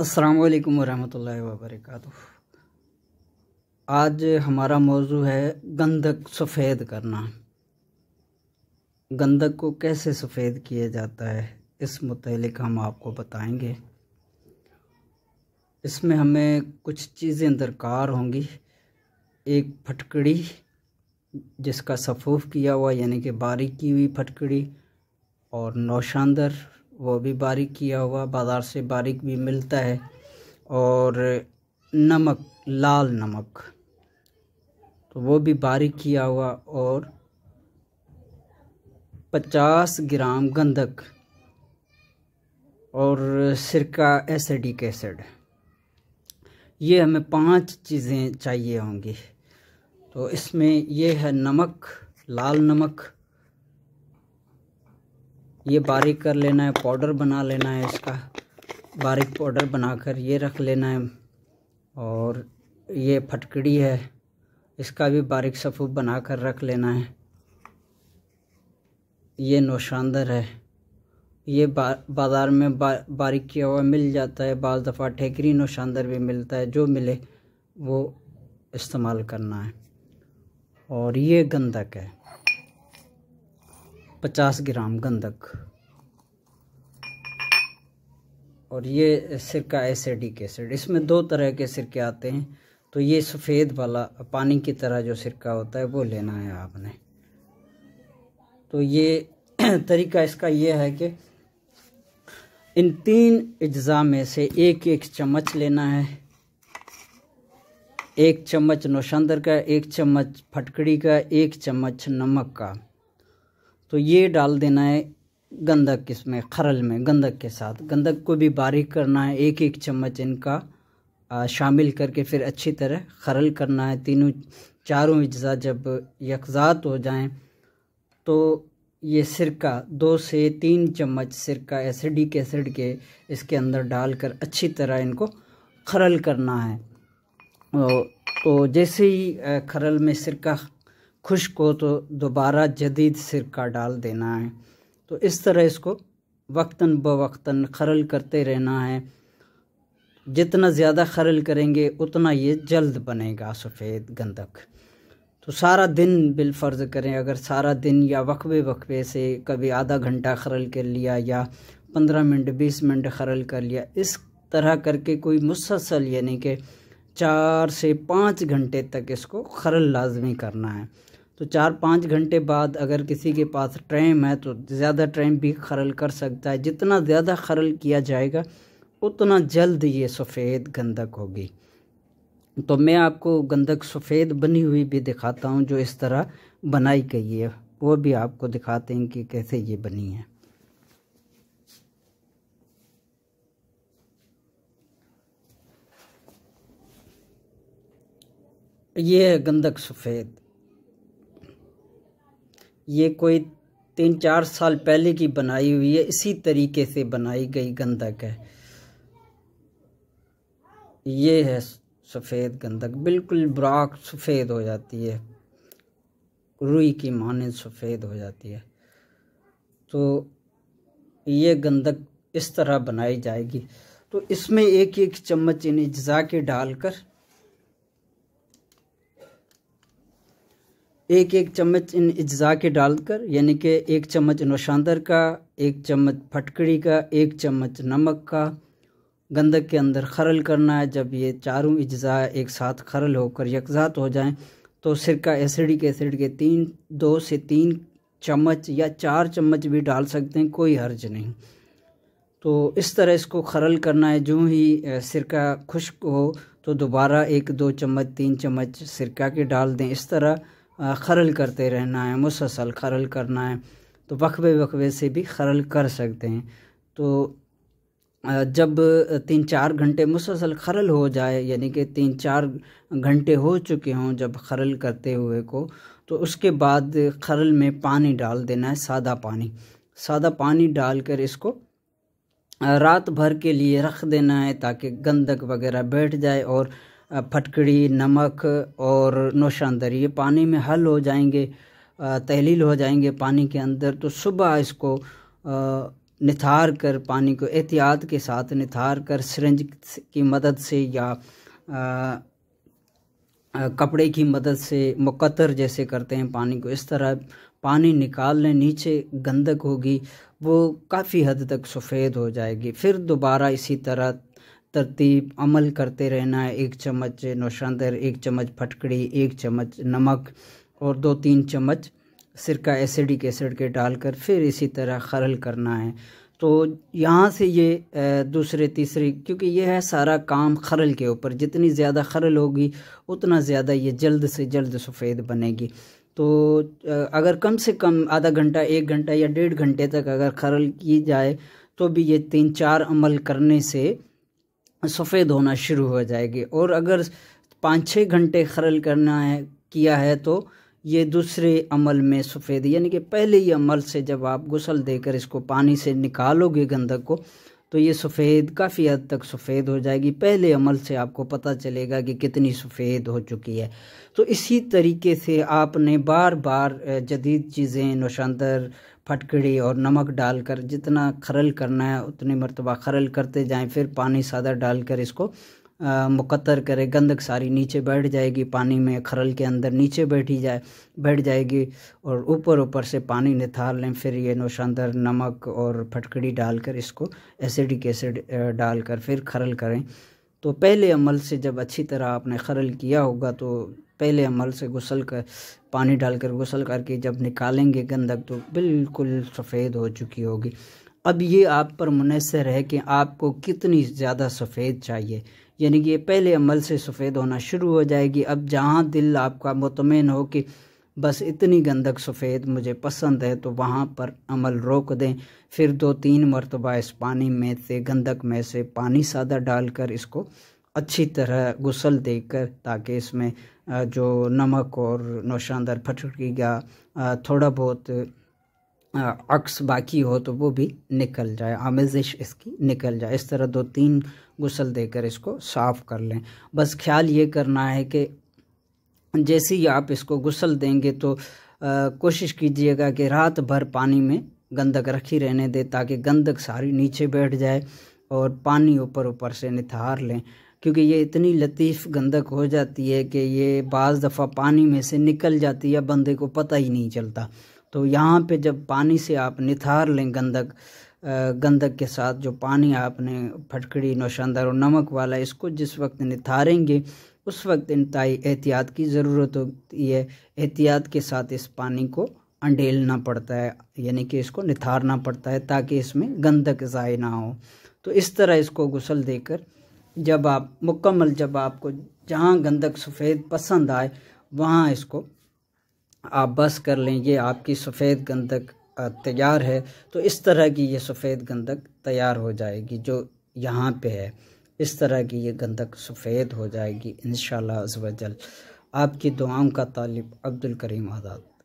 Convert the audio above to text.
असलकम वरहमल वर्क आज हमारा मौजू है गंदक सफ़ेद करना गंदक को कैसे सफ़ेद किया जाता है इस मतलब हम आपको बताएंगे इसमें हमें कुछ चीज़ें दरकार होंगी एक फटकड़ी जिसका सफ़ूफ किया हुआ यानी कि बारीक की हुई फटकड़ी और नौशानदर वो भी बारीक किया हुआ बाज़ार से बारीक भी मिलता है और नमक लाल नमक तो वो भी बारीक किया हुआ और पचास ग्राम गंधक और सिरका एसिडिक एसिड ये हमें पांच चीज़ें चाहिए होंगी तो इसमें ये है नमक लाल नमक ये बारीक कर लेना है पाउडर बना लेना है इसका बारीक पाउडर बनाकर ये रख लेना है और ये फटकड़ी है इसका भी बारीक सफ़ू बना कर रख लेना है ये नौशानदर है ये बा, बाज़ार में बा, बारीक किया हुआ मिल जाता है बज़ दफ़ा ठेकरी नौशानदर भी मिलता है जो मिले वो इस्तेमाल करना है और ये गंदक है 50 ग्राम गंधक और ये सिरका एसिडिक एसिड इसमें दो तरह के सिरके आते हैं तो ये सफ़ेद वाला पानी की तरह जो सिरका होता है वो लेना है आपने तो ये तरीका इसका ये है कि इन तीन अज्जा में से एक एक चम्मच लेना है एक चम्मच नौशंदर का एक चम्मच फटकड़ी का एक चम्मच नमक का तो ये डाल देना है गंदक इसमें खरल में गंदक के साथ गंदक को भी बारीक करना है एक एक चम्मच इनका आ, शामिल करके फिर अच्छी तरह खरल करना है तीनों चारों अज्जा जब यकजात हो जाएं तो ये सिरका दो से तीन चम्मच सिरका एसिडिक एसिड के इसके अंदर डालकर अच्छी तरह इनको खरल करना है तो जैसे ही खरल में सिरका खुश को तो दोबारा जदीद सिरका डाल देना है तो इस तरह इसको वक्ता बवक्ता खरल करते रहना है जितना ज़्यादा खरल करेंगे उतना ये जल्द बनेगा सफ़ेद गंदक तो सारा दिन बिलफ़र्ज़ करें अगर सारा दिन या वक्वे वक्वे से कभी आधा घंटा खरल कर लिया या पंद्रह मिनट बीस मिनट खरल कर लिया इस तरह करके कोई मुसलसल यानी कि चार से पाँच घंटे तक इसको खरल लाजमी करना है तो चार पाँच घंटे बाद अगर किसी के पास टाइम है तो ज़्यादा टाइम भी खरल कर सकता है जितना ज़्यादा खरल किया जाएगा उतना जल्द ये सफ़ेद गंदक होगी तो मैं आपको गंदक सफ़ेद बनी हुई भी दिखाता हूँ जो इस तरह बनाई गई है वो भी आपको दिखाते हैं कि कैसे ये बनी है ये है गंदक सफ़ेद ये कोई तीन चार साल पहले की बनाई हुई है इसी तरीके से बनाई गई गंदक है ये है सफ़ेद गंदक बिल्कुल ब्राक सफ़ेद हो जाती है रुई की माने सफ़ेद हो जाती है तो ये गंदक इस तरह बनाई जाएगी तो इसमें एक एक चम्मच इन्हें जजा के डालकर एक एक चम्मच इन अज्जा के डालकर यानी कि एक चम्मच नौशांदर का एक चम्मच फटकड़ी का एक चम्मच नमक का गंदक के अंदर खरल करना है जब ये चारों अज्जा एक साथ खरल होकर यकजात हो जाएं तो सिरका एसिडिक एसिड के तीन दो से तीन चम्मच या चार चम्मच भी डाल सकते हैं कोई हर्ज नहीं तो इस तरह इसको खरल करना है जो ही सिरका खुश्क हो तो दोबारा एक दो चम्मच तीन चम्मच सिरका के डाल दें इस तरह खरल करते रहना है मुसलसल खरल करना है तो वक्फे वक्फे से भी खरल कर सकते हैं तो जब तीन चार घंटे मुसलसल खरल हो जाए यानी कि तीन चार घंटे हो चुके हों जब खरल करते हुए को तो उसके बाद खरल में पानी डाल देना है सादा पानी सादा पानी डालकर इसको रात भर के लिए रख देना है ताकि गंदक वगैरह बैठ जाए और फटकड़ी नमक और नौशानदरी ये पानी में हल हो जाएंगे तहलील हो जाएंगे पानी के अंदर तो सुबह इसको निथार कर पानी को एहतियात के साथ निथार कर सरेंज की मदद से या आ, कपड़े की मदद से मुकतर जैसे करते हैं पानी को इस तरह पानी निकाल लें नीचे गंदक होगी वो काफ़ी हद तक सफ़ेद हो जाएगी फिर दोबारा इसी तरह तरतीब अमल करते रहना है एक चम्मच नौशानदर एक चम्मच फटकड़ी एक चम्मच नमक और दो तीन चम्मच सिरका एसिडिक एसिड के डालकर फिर इसी तरह खरल करना है तो यहाँ से ये दूसरे तीसरे क्योंकि ये है सारा काम खरल के ऊपर जितनी ज़्यादा खरल होगी उतना ज़्यादा ये जल्द से जल्द सफ़ेद बनेगी तो अगर कम से कम आधा घंटा एक घंटा या डेढ़ घंटे तक अगर खरल की जाए तो भी ये तीन चार अमल करने से सफ़ेद होना शुरू हो जाएगी और अगर पाँच छः घंटे खरल करना है किया है तो ये दूसरे अमल में सफ़ेद यानी कि पहले ही अमल से जब आप गुसल देकर इसको पानी से निकालोगे गंदक को तो ये सफ़ेद काफ़ी हद तक सफ़ेद हो जाएगी पहले अमल से आपको पता चलेगा कि कितनी सफ़ेद हो चुकी है तो इसी तरीके से आपने बार बार जदीद चीज़ें नौशानदर फटकड़ी और नमक डालकर जितना खरल करना है उतनी मरतबा खरल करते जाएं फिर पानी सादा डालकर इसको मुकतर करें गंदक सारी नीचे बैठ जाएगी पानी में खरल के अंदर नीचे बैठी जाए बैठ जाएगी और ऊपर ऊपर से पानी निथार लें फिर ये नोशांदर नमक और फटकड़ी डालकर इसको एसिडिक एसिड डालकर फिर खरल करें तो पहले अमल से जब अच्छी तरह आपने खरल किया होगा तो पहले अमल से गुसल कर पानी डालकर गुसल करके जब निकालेंगे गंदक तो बिल्कुल सफ़ेद हो चुकी होगी अब ये आप पर मुनसर है कि आपको कितनी ज़्यादा सफ़ेद चाहिए यानी कि ये पहले अमल से सफ़ेद होना शुरू हो जाएगी अब जहाँ दिल आपका मुतमिन हो कि बस इतनी गंदक सफ़ेद मुझे पसंद है तो वहाँ पर अमल रोक दें फिर दो तीन मरतबा इस पानी में से गंदक में से पानी सादा डालकर इसको अच्छी तरह गुसल देकर ताकि इसमें जो नमक और नौशानदार फटकी या थोड़ा बहुत अक्स बाकी हो तो वो भी निकल जाए आमेजिश इसकी निकल जाए इस तरह दो तीन गुसल देकर इसको साफ़ कर लें बस ख्याल ये करना है कि जैसे ही आप इसको गुसल देंगे तो कोशिश कीजिएगा कि रात भर पानी में गंदक रखी रहने दें ताकि गंदक सारी नीचे बैठ जाए और पानी ऊपर ऊपर से निथार लें क्योंकि ये इतनी लतीफ़ गंदक हो जाती है कि ये बज़ दफ़ा पानी में से निकल जाती है बंदे को पता ही नहीं चलता तो यहाँ पे जब पानी से आप निथार लें गंदक गंदक के साथ जो पानी आपने फटकड़ी नौशानदार और नमक वाला इसको जिस वक्त निथारेंगे उस वक्त इंतई एहतियात की ज़रूरत होती है एहतियात के साथ इस पानी को अंडेलना पड़ता है यानी कि इसको निथारना पड़ता है ताकि इसमें गंदक ज़ाय ना हो तो इस तरह इसको गुसल देकर जब आप मुकम्मल जब आपको जहाँ गंदक सफ़ेद पसंद आए वहाँ इसको आप बस कर लें ये आपकी सफ़ेद गंदक तैयार है तो इस तरह की ये सफ़ेद गंदक तैयार हो जाएगी जो यहाँ पे है इस तरह की ये गंदक सफ़ेद हो जाएगी इन शाला आपकी दुआओं का तालिब अब्दुल करीम आज़ाद